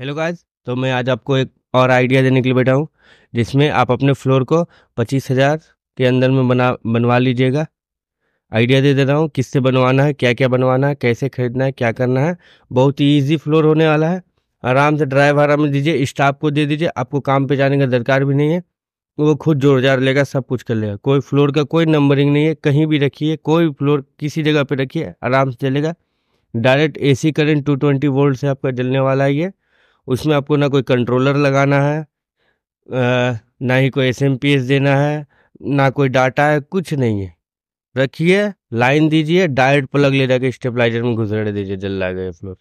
Hello guys तो मैं आज आपको एक और आइडिया देने के लिए बैठा हूँ जिसमें आप अपने फ्लोर को पच्चीस हज़ार के अंदर में बना बनवा लीजिएगा आइडिया दे दे रहा हूँ किससे बनवाना है क्या क्या बनवाना है कैसे खरीदना है क्या करना है बहुत ही ईजी फ्लोर होने वाला है आराम से ड्राइव आराम में दीजिए स्टाफ को दे दीजिए आपको काम पर जाने का दरकार भी नहीं है वो खुद जोर जार लेगा सब कुछ कर लेगा कोई फ्लोर का कोई नंबरिंग नहीं है कहीं भी रखिए कोई फ्लोर किसी जगह पर रखिए आराम से चलेगा डायरेक्ट एसी करंट 220 वोल्ट से आपका जलने वाला है ये उसमें आपको ना कोई कंट्रोलर लगाना है ना ही कोई एस देना है ना कोई डाटा है कुछ नहीं है रखिए लाइन दीजिए डायरेक्ट प्लग ले जाके स्टेबलाइजर में घुसने दीजिए जल लागे फ्लोर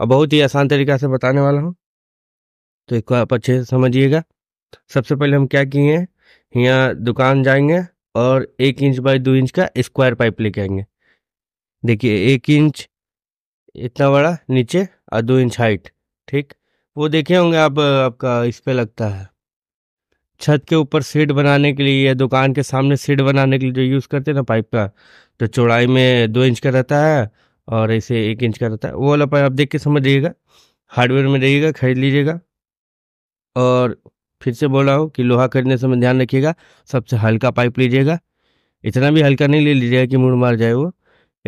और बहुत ही आसान तरीका से बताने वाला हूँ तो एक आप अच्छे से समझिएगा सबसे पहले हम क्या किए हैं यहाँ दुकान जाएंगे और एक इंच बाई दो इंच का स्क्वायर पाइप लेके आएंगे देखिए एक इंच इतना बड़ा नीचे और दो इंच हाइट ठीक वो देखे होंगे आप आपका इस पर लगता है छत के ऊपर सीट बनाने के लिए या दुकान के सामने सीट बनाने के लिए जो यूज़ करते हैं ना पाइप का तो चौड़ाई में दो इंच का रहता है और ऐसे एक इंच का रहता है वो वाला पाइप आप देख के समझ जाइएगा हार्डवेयर में रहिएगा खरीद लीजिएगा और फिर से बोल रहा हूँ कि लोहा खरीदने समय ध्यान रखिएगा सबसे हल्का पाइप लीजिएगा इतना भी हल्का नहीं ले लीजिएगा कि मुड़ मार जाए वो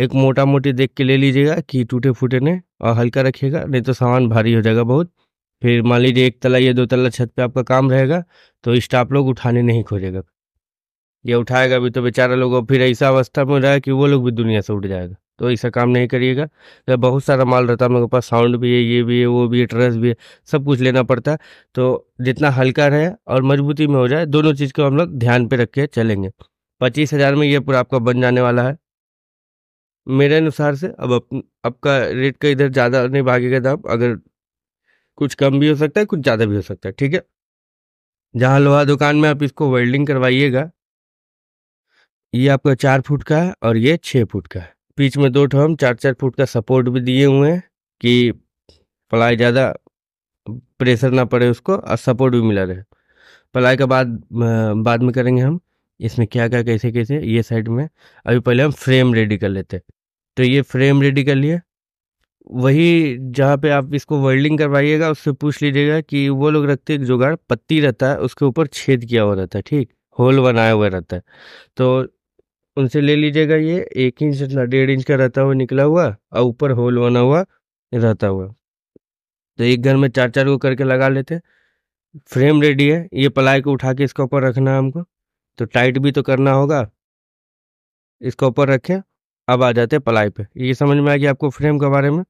एक मोटा मोटी देख के ले लीजिएगा कि टूटे फूटे ने और हल्का रखिएगा नहीं तो सामान भारी हो जाएगा बहुत फिर मान लीजिए एक तला या दो तला छत पे आपका काम रहेगा तो स्टाफ लोग उठाने नहीं खोजेगा ये उठाएगा भी तो बेचारा लोग फिर ऐसा अवस्था में रहा कि वो लोग भी दुनिया से उठ जाएगा तो ऐसा काम नहीं करिएगा तो बहुत सारा माल रहता है मेरे पास साउंड भी है ये भी है वो भी है ट्रस भी है सब कुछ लेना पड़ता है तो जितना हल्का रहे और मजबूती में हो जाए दोनों चीज़ को हम लोग ध्यान पे रख के चलेंगे पच्चीस हज़ार में ये पूरा आपका बन जाने वाला है मेरे अनुसार से अब अप, आपका रेट का इधर ज़्यादा नहीं भागेगा दाम तो अगर कुछ कम भी हो सकता है कुछ ज़्यादा भी हो सकता है ठीक है जहाँ लोहा दुकान में आप इसको वेल्डिंग करवाइएगा ये आपका चार फुट का है और ये छः फुट का है बीच में दो ठो हम चार चार फुट का सपोर्ट भी दिए हुए हैं कि पलाई ज़्यादा प्रेशर ना पड़े उसको और सपोर्ट भी मिला रहे पलाई का बाद बाद में करेंगे हम इसमें क्या क्या कैसे कैसे ये साइड में अभी पहले हम फ्रेम रेडी कर लेते हैं तो ये फ्रेम रेडी कर लिए वही जहाँ पे आप इसको वर्ल्डिंग करवाइएगा उससे पूछ लीजिएगा कि वो लोग रखते एक जुगाड़ पत्ती रहता है उसके ऊपर छेद किया हुआ रहता है ठीक होल बनाया हुआ रहता है तो उनसे ले लीजिएगा ये एक इंच डेढ़ इंच का रहता हुआ निकला हुआ और ऊपर होल बना हुआ रहता हुआ तो एक घर में चार चार को करके लगा लेते हैं फ्रेम रेडी है ये पलाई को उठा के इसके ऊपर रखना है हमको तो टाइट भी तो करना होगा इसके ऊपर रखें अब आ जाते हैं पलाई पे ये समझ में आ गया आपको फ्रेम के बारे में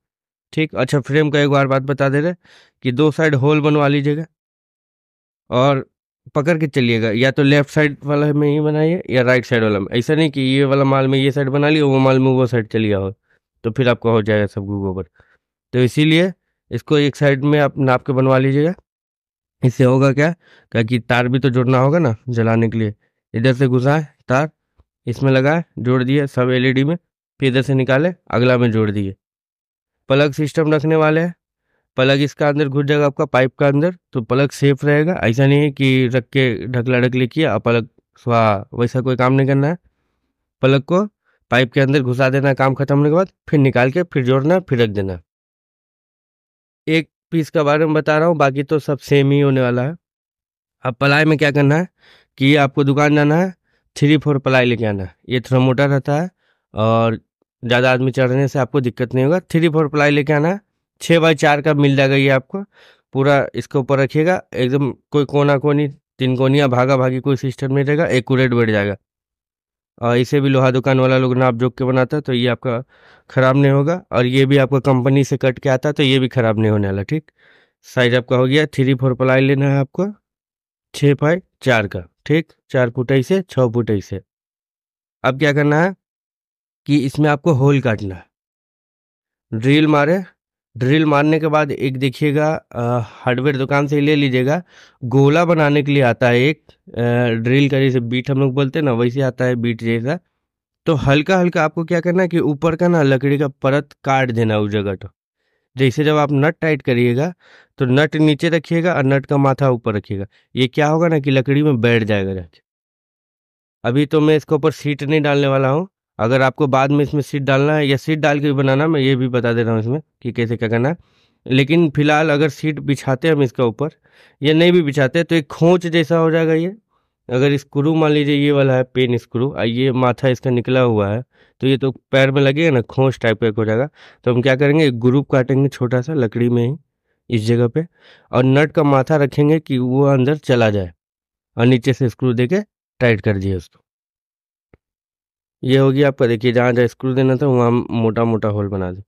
ठीक अच्छा फ्रेम का एक बार बात बता दे रहे कि दो साइड होल बनवा लीजिएगा और पकड़ के चलिएगा या तो लेफ्ट साइड वाला में ही बनाइए या राइट साइड वाला में ऐसा नहीं कि ये वाला माल में ये साइड बना लिया वो माल में वो साइड चली आओ तो फिर आपका हो जाएगा सब गोबर तो इसीलिए इसको एक साइड में आप नाप के बनवा लीजिएगा इससे होगा क्या क्या कि तार भी तो जोड़ना होगा ना जलाने के लिए इधर से घुसाए तार इसमें लगाए जोड़ दिए सब एलईडी में फिर इधर से निकाले अगला में जोड़ दिए प्लग सिस्टम रखने वाले हैं प्लग इसका अंदर घुस जाएगा आपका पाइप का अंदर तो प्लग सेफ रहेगा ऐसा नहीं है कि रख के ढकला ढकली किया प्लग स्वा वैसा कोई काम नहीं करना है प्लग को पाइप के अंदर घुसा देना काम खत्म होने के बाद फिर निकाल के फिर जोड़ना फिर रख देना एक पीस का बारे में बता रहा हूँ बाकी तो सब सेम ही होने वाला है अब पलाई में क्या करना है कि आपको दुकान जाना है थ्री फोर पलाई लेके आना है ये थ्रोमोटर रहता है और ज़्यादा आदमी चढ़ने से आपको दिक्कत नहीं होगा थ्री फोर प्लाई लेके आना है छः बाई चार का मिल जाएगा ये आपको पूरा इसके ऊपर रखिएगा एकदम कोई कोना कोनी तीन कोनिया भागा भागी कोई सिस्टम नहीं रहेगा एकूरेट बैठ जाएगा और इसे भी लोहा दुकान वाला लोग नाप जोक के बनाता है तो ये आपका ख़राब नहीं होगा और ये भी आपका कंपनी से कट के आता है तो ये भी ख़राब नहीं होने वाला ठीक साइज आपका हो गया थ्री फोर प्लाई लेना है आपको छः फाइव चार का ठीक चार फुटाई से छः फुटाई से अब क्या करना है कि इसमें आपको होल काटना है ड्रिल मारे ड्रिल मारने के बाद एक देखिएगा हार्डवेयर दुकान से ले लीजिएगा गोला बनाने के लिए आता है एक ड्रिल का जैसे बीट हम लोग बोलते हैं ना वैसे आता है बीट जैसा तो हल्का हल्का आपको क्या करना है कि ऊपर का ना लकड़ी का परत काट देना उस जगह तो जैसे जब आप नट टाइट करिएगा तो नट नीचे रखिएगा और नट का माथा ऊपर रखिएगा ये क्या होगा ना कि लकड़ी में बैठ जाएगा जाके अभी तो मैं इसके ऊपर सीट नहीं डालने वाला हूँ अगर आपको बाद में इसमें सीट डालना है या सीट डाल के भी बनाना मैं ये भी बता दे रहा हूँ इसमें कि कैसे क्या करना है लेकिन फिलहाल अगर सीट बिछाते हैं हम इसका ऊपर या नहीं भी बिछाते तो एक खोच जैसा हो जाएगा ये अगर स्क्रू मान लीजिए ये वाला है पेन स्क्रू और ये माथा इसका निकला हुआ है तो ये तो पैर में लगेगा ना खोच टाइप का एक हो जाएगा तो हम क्या करेंगे एक ग्रुप काटेंगे छोटा सा लकड़ी में ही इस जगह पे और नट का माथा रखेंगे कि वो अंदर चला जाए और नीचे से स्क्रू दे के टाइट कर दिए उसको ये होगी आपका देखिए जहाँ जहाँ स्क्रू देना था वहाँ मोटा मोटा होल बना दें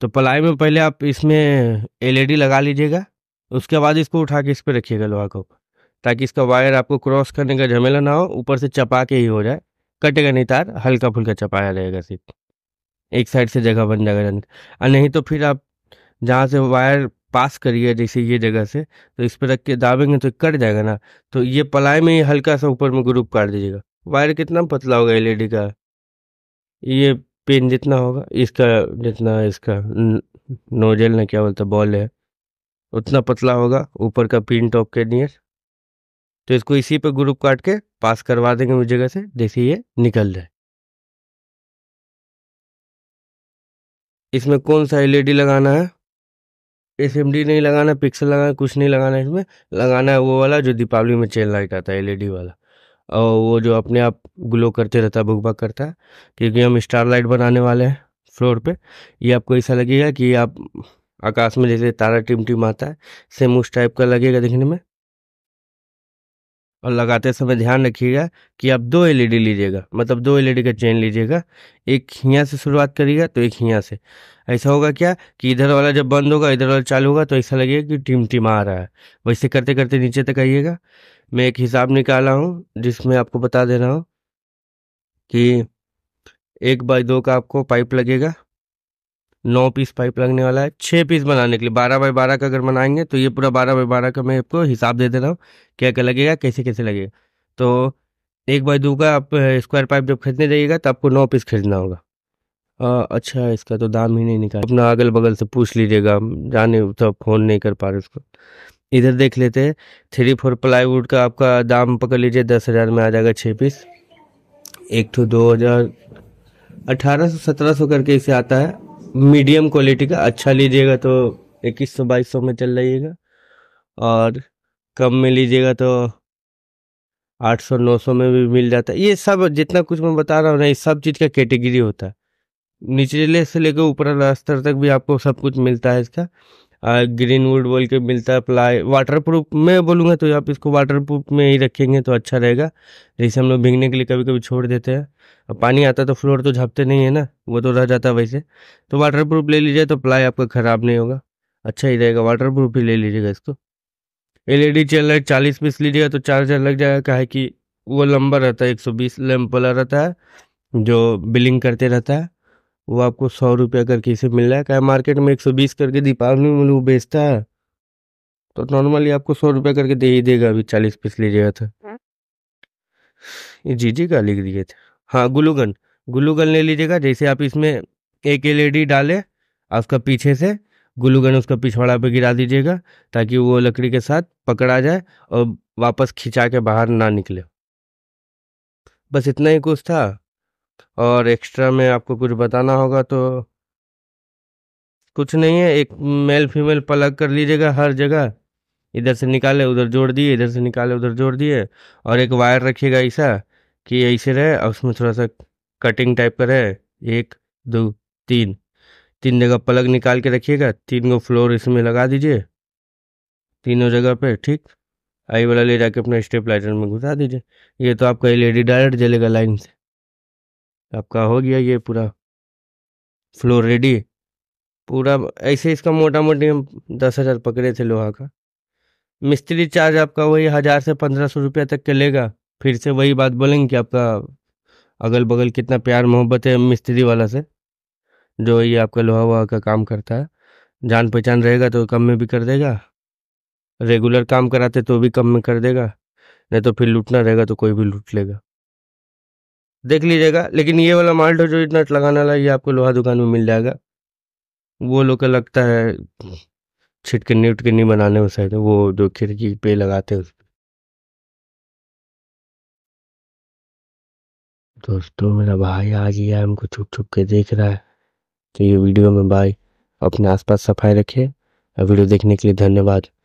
तो पलाई में पहले आप इसमें एलईडी e लगा लीजिएगा उसके बाद इसको उठा के इस पर रखिएगा लोहा को ताकि इसका वायर आपको क्रॉस करने का झमेला ना हो ऊपर से चपा के ही हो जाए कटेगा नहीं तार हल्का फुल्का चपाया रहेगा सिर्फ एक साइड से जगह बन जाएगा और नहीं तो फिर आप जहाँ से वायर पास करिए जैसे ये जगह से तो इस पर रख के दाबेंगे तो कट जाएगा ना तो ये पलाई में ही हल्का सा ऊपर में ग्रुप काट दीजिएगा वायर कितना पतला होगा एलईडी का ये पिन जितना होगा इसका जितना इसका नोजल ना क्या बोलता बॉल है उतना पतला होगा ऊपर का पिन टॉप के नियर तो इसको इसी पे ग्रुप काट के पास करवा देंगे उस जगह से जैसे ये निकल जाए इसमें कौन सा एलईडी लगाना है एस नहीं लगाना पिक्सल लगाना कुछ नहीं लगाना इसमें लगाना है वो वाला जो दीपावली में चेन लाइट आता है एलईडी वाला और वो जो अपने आप ग्लो करते रहता है बुकबक करता है क्योंकि हम स्टार लाइट बनाने वाले हैं फ्लोर पे ये आपको ऐसा लगेगा कि आप आकाश में जैसे तारा टिमटिम आता है सेम उस टाइप का लगेगा दिखने में और लगाते समय ध्यान रखिएगा कि आप दो एलईडी e लीजिएगा मतलब दो एलईडी e का चेन लीजिएगा एक हियाँ से शुरुआत करिएगा तो एक हियाँ से ऐसा होगा क्या कि इधर वाला जब बंद होगा इधर वाला चालू होगा तो ऐसा लगेगा कि टिम टिम आ रहा है वैसे करते करते नीचे तक आइएगा मैं एक हिसाब निकाला हूँ जिसमें आपको बता दे रहा हूँ कि एक बाई दो का आपको पाइप लगेगा नौ पीस पाइप लगने वाला है छः पीस बनाने के लिए बारह बाई बारह का अगर बनाएंगे तो ये पूरा बारह बाई बारह का मैं आपको हिसाब दे दे रहा हूँ क्या क्या लगेगा कैसे कैसे लगेगा तो एक बाई दो का आप स्क्वायर पाइप जब खरीदने जाइएगा तो आपको नौ पीस खरीदना होगा आ, अच्छा इसका तो दाम ही नहीं निकाल अपना अगल बगल से पूछ लीजिएगा जाने तो फोन नहीं कर पा रहे उसको इधर देख लेते हैं थ्री फोर प्लाईवुड का आपका दाम पकड़ लीजिए दस हज़ार में आ जाएगा छः पीस एक तो दो हज़ार अठारह सौ सत्रह सौ करके इसे आता है मीडियम क्वालिटी का अच्छा लीजिएगा तो इक्कीस सौ बाईस सौ में चल जाइएगा और कम में लीजिएगा तो आठ सौ नौ सौ में भी मिल जाता है ये सब जितना कुछ मैं बता रहा हूँ ना ये सब चीज़ का कैटेगरी होता है निचले से लेकर ऊपर स्तर तक भी आपको सब कुछ मिलता है इसका ग्रीन वुड बोल के मिलता है प्लाई वाटर प्रूफ मैं बोलूँगा तो आप इसको वाटर प्रूफ में ही रखेंगे तो अच्छा रहेगा जैसे हम लोग भींगने के लिए कभी कभी छोड़ देते हैं और पानी आता तो फ्लोर तो झापते नहीं है ना वो तो रह जाता वैसे तो वाटर प्रूफ ले लीजिए तो प्लाई आपका ख़राब नहीं होगा अच्छा ही रहेगा वाटर प्रूफ ही ले लीजिएगा इसको एल ई डी चैनल चालीस पीस लीजिएगा तो चार्जर लग जाएगा काहे कि वो लंबा रहता है एक सौ बीस लैम्प वाला रहता है जो बिलिंग करते रहता है वो आपको सौ रुपया करके इसे मिल रहा है क्या मार्केट में एक सौ बीस करके दीपावली में वो बेचता है तो नॉर्मली आपको सौ रुपया करके दे ही देगा अभी चालीस पीस लीजिएगा था तो। जी जी का लिख दिए थे हाँ गुलूगन गुलूगन ले लीजिएगा जैसे आप इसमें एक एल ई डी डाले और उसका पीछे से गुलूगन उसका पिछवाड़ा पे गिरा दीजिएगा ताकि वो लकड़ी के साथ पकड़ा जाए और वापस खिंचा के बाहर ना निकले बस इतना ही कुछ था और एक्स्ट्रा में आपको कुछ बताना होगा तो कुछ नहीं है एक मेल फीमेल प्लग कर लीजिएगा हर जगह इधर से निकाले उधर जोड़ दिए इधर से निकाले उधर जोड़ दिए और एक वायर रखिएगा ऐसा कि ऐसे रहे और उसमें थोड़ा सा कटिंग टाइप का रहे एक दो तीन तीन जगह प्लग निकाल के रखिएगा तीन को फ्लोर इसमें लगा दीजिए तीनों जगह पे ठीक आई वाला ले जाके अपना स्टेप लाइटर में घुसा दीजिए ये तो आपका एल ई डायरेक्ट जलेगा लाइन से आपका हो गया ये पूरा फ्लोर रेडी पूरा ऐसे इसका मोटा मोटी हम दस हज़ार पकड़े थे लोहा का मिस्त्री चार्ज आपका वही हज़ार से पंद्रह सौ रुपया तक के लेगा फिर से वही बात बोलेंगे कि आपका अगल बगल कितना प्यार मोहब्बत है मिस्त्री वाला से जो ये आपका लोहा वोहा का काम करता है जान पहचान रहेगा तो कम में भी कर देगा रेगुलर काम कराते तो भी कम में कर देगा नहीं तो फिर लूटना रहेगा तो कोई भी लूट लेगा देख लीजिएगा लेकिन ये वाला माल्ट जो इतना लगाने वाला ये आपको लोहा दुकान में मिल जाएगा वो लोग का लगता है छिटकनी उटकनी बनाने उस साइड तो वो जो खिड़की पे लगाते हैं उस पर दोस्तों मेरा भाई आ गया हमको छुप छुप के देख रहा है तो ये वीडियो में भाई अपने आसपास सफाई रखे और वीडियो देखने के लिए धन्यवाद